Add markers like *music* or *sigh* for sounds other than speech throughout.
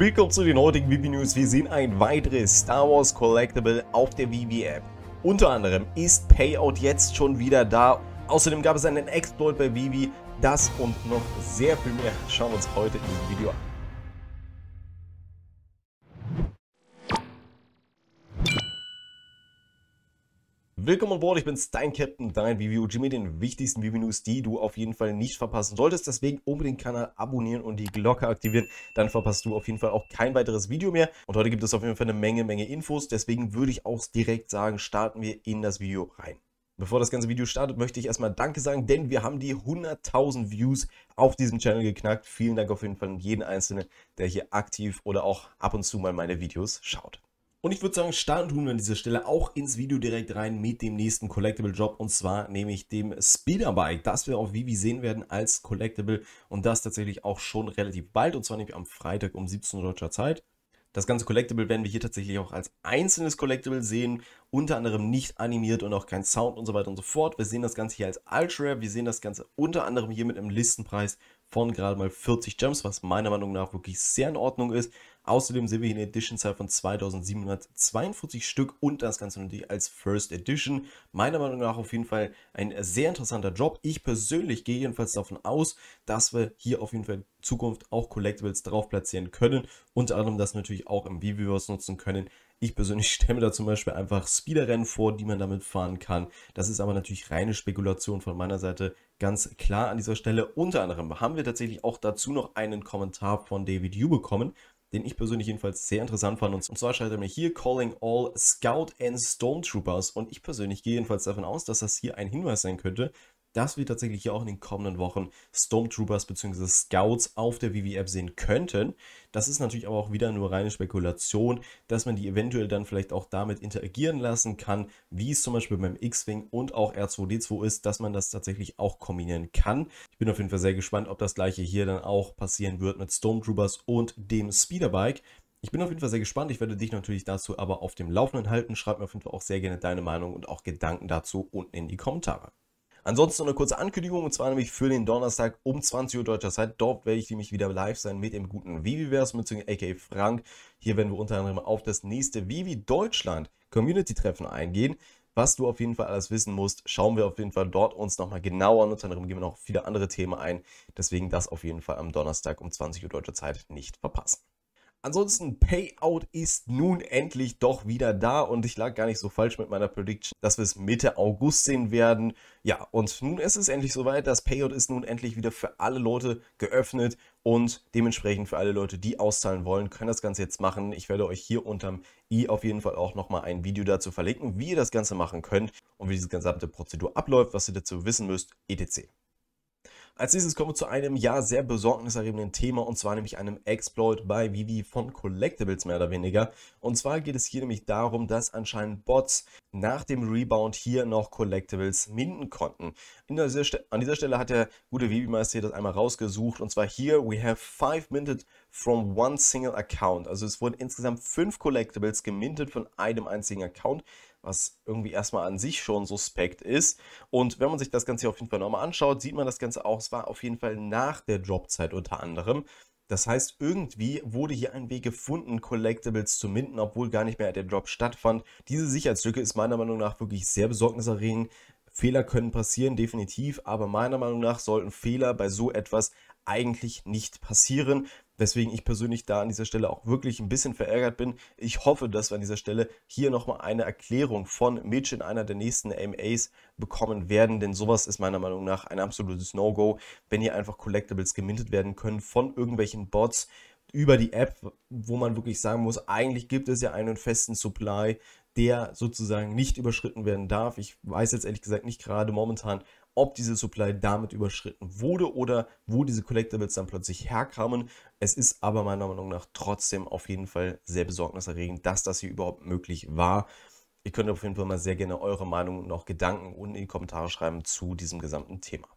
Willkommen zu den heutigen Vivi News. Wir sehen ein weiteres Star Wars Collectible auf der Vivi App. Unter anderem ist Payout jetzt schon wieder da. Außerdem gab es einen Exploit bei Vivi. Das und noch sehr viel mehr schauen wir uns heute in diesem Video an. Willkommen an Bord, ich bin dein Captain, dein VVOG mit den wichtigsten VV-News, die du auf jeden Fall nicht verpassen solltest. Deswegen unbedingt den Kanal abonnieren und die Glocke aktivieren, dann verpasst du auf jeden Fall auch kein weiteres Video mehr. Und heute gibt es auf jeden Fall eine Menge, Menge Infos, deswegen würde ich auch direkt sagen, starten wir in das Video rein. Bevor das ganze Video startet, möchte ich erstmal Danke sagen, denn wir haben die 100.000 Views auf diesem Channel geknackt. Vielen Dank auf jeden Fall an jeden Einzelnen, der hier aktiv oder auch ab und zu mal meine Videos schaut. Und ich würde sagen, starten tun wir an dieser Stelle auch ins Video direkt rein mit dem nächsten Collectible Job und zwar nämlich dem Speederbike, das wir auf Vivi sehen werden als Collectible und das tatsächlich auch schon relativ bald und zwar nämlich am Freitag um 17 Uhr deutscher Zeit. Das ganze Collectible werden wir hier tatsächlich auch als einzelnes Collectible sehen, unter anderem nicht animiert und auch kein Sound und so weiter und so fort. Wir sehen das Ganze hier als Ultra, wir sehen das Ganze unter anderem hier mit einem Listenpreis von gerade mal 40 Gems, was meiner Meinung nach wirklich sehr in Ordnung ist. Außerdem sehen wir hier eine Edition-Zahl von 2742 Stück und das Ganze natürlich als First Edition. Meiner Meinung nach auf jeden Fall ein sehr interessanter Job. Ich persönlich gehe jedenfalls davon aus, dass wir hier auf jeden Fall in Zukunft auch Collectibles drauf platzieren können. Unter anderem das natürlich auch im Viviverse nutzen können. Ich persönlich *laughs* stelle mir da zum Beispiel einfach Speederrennen vor, die man damit fahren kann. Das ist aber natürlich reine Spekulation von meiner Seite. Ganz klar an dieser Stelle. Unter anderem haben wir tatsächlich auch dazu noch einen Kommentar von David Yu bekommen den ich persönlich jedenfalls sehr interessant fand. Und zwar schreibt er mir hier Calling All Scout and Stormtroopers. Und ich persönlich gehe jedenfalls davon aus, dass das hier ein Hinweis sein könnte dass wir tatsächlich hier auch in den kommenden Wochen Stormtroopers bzw. Scouts auf der Vivi-App sehen könnten. Das ist natürlich aber auch wieder nur reine Spekulation, dass man die eventuell dann vielleicht auch damit interagieren lassen kann, wie es zum Beispiel beim X-Wing und auch R2D2 ist, dass man das tatsächlich auch kombinieren kann. Ich bin auf jeden Fall sehr gespannt, ob das gleiche hier dann auch passieren wird mit Stormtroopers und dem Speederbike. Ich bin auf jeden Fall sehr gespannt. Ich werde dich natürlich dazu aber auf dem Laufenden halten. Schreib mir auf jeden Fall auch sehr gerne deine Meinung und auch Gedanken dazu unten in die Kommentare. Ansonsten eine kurze Ankündigung, und zwar nämlich für den Donnerstag um 20 Uhr deutscher Zeit. Dort werde ich nämlich wieder live sein mit dem guten Viviverse, beziehungsweise a.k.a. Frank. Hier werden wir unter anderem auf das nächste Vivi Deutschland Community-Treffen eingehen. Was du auf jeden Fall alles wissen musst, schauen wir auf jeden Fall dort uns nochmal genauer an. Unter anderem gehen wir noch viele andere Themen ein. Deswegen das auf jeden Fall am Donnerstag um 20 Uhr deutscher Zeit nicht verpassen. Ansonsten, Payout ist nun endlich doch wieder da und ich lag gar nicht so falsch mit meiner Prediction, dass wir es Mitte August sehen werden. Ja, und nun ist es endlich soweit. Das Payout ist nun endlich wieder für alle Leute geöffnet und dementsprechend für alle Leute, die auszahlen wollen, können das Ganze jetzt machen. Ich werde euch hier unterm i auf jeden Fall auch nochmal ein Video dazu verlinken, wie ihr das Ganze machen könnt und wie diese gesamte Prozedur abläuft, was ihr dazu wissen müsst, etc. Als nächstes kommen wir zu einem ja sehr besorgniserregenden Thema und zwar nämlich einem Exploit bei Vivi von Collectibles mehr oder weniger. Und zwar geht es hier nämlich darum, dass anscheinend Bots nach dem Rebound hier noch Collectibles minden konnten. Dieser an dieser Stelle hat der gute Vivi-Meister hier das einmal rausgesucht und zwar hier, we have five minted from one single account. Also es wurden insgesamt fünf Collectibles gemintet von einem einzigen Account was irgendwie erstmal an sich schon suspekt ist. Und wenn man sich das Ganze hier auf jeden Fall nochmal anschaut, sieht man das Ganze auch, es war auf jeden Fall nach der Dropzeit unter anderem. Das heißt, irgendwie wurde hier ein Weg gefunden, Collectibles zu minden, obwohl gar nicht mehr der Drop stattfand. Diese Sicherheitslücke ist meiner Meinung nach wirklich sehr besorgniserregend. Fehler können passieren, definitiv, aber meiner Meinung nach sollten Fehler bei so etwas eigentlich nicht passieren. Deswegen ich persönlich da an dieser Stelle auch wirklich ein bisschen verärgert bin. Ich hoffe, dass wir an dieser Stelle hier nochmal eine Erklärung von Mitch in einer der nächsten MAs bekommen werden, denn sowas ist meiner Meinung nach ein absolutes No-Go, wenn hier einfach Collectibles gemintet werden können von irgendwelchen Bots über die App, wo man wirklich sagen muss, eigentlich gibt es ja einen festen Supply, der sozusagen nicht überschritten werden darf. Ich weiß jetzt ehrlich gesagt nicht gerade momentan, ob diese Supply damit überschritten wurde oder wo diese Collectibles dann plötzlich herkamen. Es ist aber meiner Meinung nach trotzdem auf jeden Fall sehr besorgniserregend, dass das hier überhaupt möglich war. Ihr könnt auf jeden Fall mal sehr gerne eure Meinung und auch Gedanken unten in die Kommentare schreiben zu diesem gesamten Thema.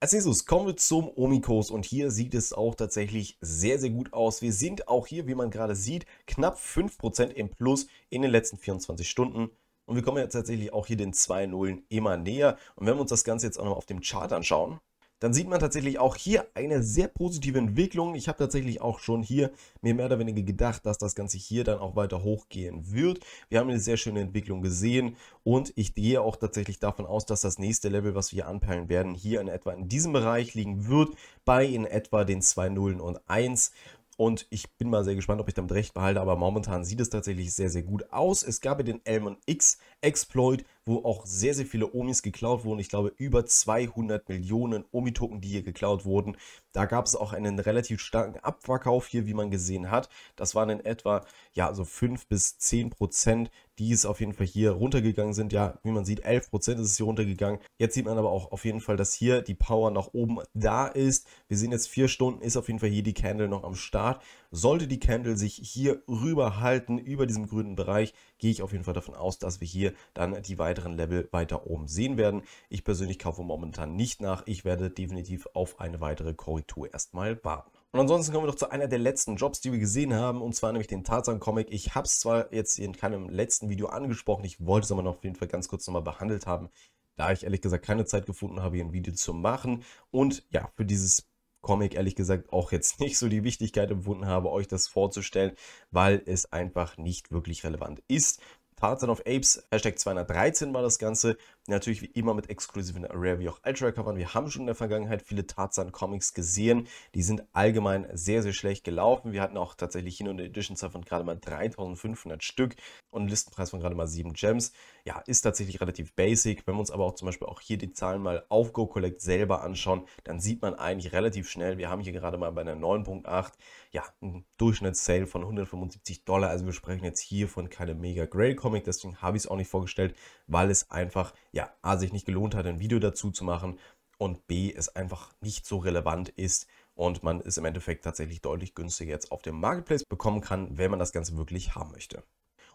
Als nächstes kommen wir zum Omikos und hier sieht es auch tatsächlich sehr, sehr gut aus. Wir sind auch hier, wie man gerade sieht, knapp 5% im Plus in den letzten 24 Stunden. Und wir kommen jetzt tatsächlich auch hier den 2 Nullen immer näher. Und wenn wir uns das Ganze jetzt auch nochmal auf dem Chart anschauen, dann sieht man tatsächlich auch hier eine sehr positive Entwicklung. Ich habe tatsächlich auch schon hier mir mehr oder weniger gedacht, dass das Ganze hier dann auch weiter hochgehen wird. Wir haben eine sehr schöne Entwicklung gesehen und ich gehe auch tatsächlich davon aus, dass das nächste Level, was wir hier anpeilen werden, hier in etwa in diesem Bereich liegen wird, bei in etwa den 2 Nullen und 1. Und ich bin mal sehr gespannt, ob ich damit recht behalte, aber momentan sieht es tatsächlich sehr, sehr gut aus. Es gab ja den Elmon X Exploit, wo auch sehr, sehr viele Omis geklaut wurden. Ich glaube, über 200 Millionen Omi-Token, die hier geklaut wurden. Da gab es auch einen relativ starken Abverkauf hier, wie man gesehen hat. Das waren in etwa, ja, so 5 bis 10 Prozent, die es auf jeden Fall hier runtergegangen sind. Ja, wie man sieht, 11 Prozent ist es hier runtergegangen. Jetzt sieht man aber auch auf jeden Fall, dass hier die Power nach oben da ist. Wir sehen jetzt 4 Stunden, ist auf jeden Fall hier die Candle noch am Start. Sollte die Candle sich hier rüber halten, über diesem grünen Bereich, gehe ich auf jeden Fall davon aus, dass wir hier dann die weitere weiteren Level weiter oben sehen werden. Ich persönlich kaufe momentan nicht nach. Ich werde definitiv auf eine weitere Korrektur erstmal warten. Und ansonsten kommen wir doch zu einer der letzten Jobs, die wir gesehen haben, und zwar nämlich den Tarzan-Comic. Ich habe es zwar jetzt in keinem letzten Video angesprochen, ich wollte es aber noch auf jeden Fall ganz kurz nochmal behandelt haben, da ich ehrlich gesagt keine Zeit gefunden habe, hier ein Video zu machen. Und ja, für dieses Comic ehrlich gesagt auch jetzt *laughs* nicht so die Wichtigkeit empfunden habe, euch das vorzustellen, weil es einfach nicht wirklich relevant ist. Tarzan of Apes, Hashtag 213 war das Ganze. Natürlich wie immer mit exklusiven Rare wie auch Ultra-Covern. Wir haben schon in der Vergangenheit viele Tarzan-Comics gesehen. Die sind allgemein sehr, sehr schlecht gelaufen. Wir hatten auch tatsächlich hier hin und Editions von gerade mal 3500 Stück und einen Listenpreis von gerade mal 7 Gems. Ja, ist tatsächlich relativ basic. Wenn wir uns aber auch zum Beispiel auch hier die Zahlen mal auf Go Collect selber anschauen, dann sieht man eigentlich relativ schnell, wir haben hier gerade mal bei einer 9.8, ja, einen Durchschnittssale von 175 Dollar. Also wir sprechen jetzt hier von keine mega Grail Comic, deswegen habe ich es auch nicht vorgestellt, weil es einfach, ja, A, sich nicht gelohnt hat, ein Video dazu zu machen und B, es einfach nicht so relevant ist und man es im Endeffekt tatsächlich deutlich günstiger jetzt auf dem Marketplace bekommen kann, wenn man das Ganze wirklich haben möchte.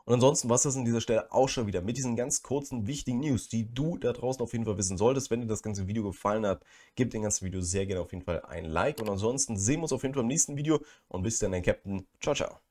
Und ansonsten war es das an dieser Stelle auch schon wieder mit diesen ganz kurzen, wichtigen News, die du da draußen auf jeden Fall wissen solltest. Wenn dir das ganze Video gefallen hat, gib dem ganzen Video sehr gerne auf jeden Fall ein Like. Und ansonsten sehen wir uns auf jeden Fall im nächsten Video und bis dann, dein Captain. Ciao, ciao.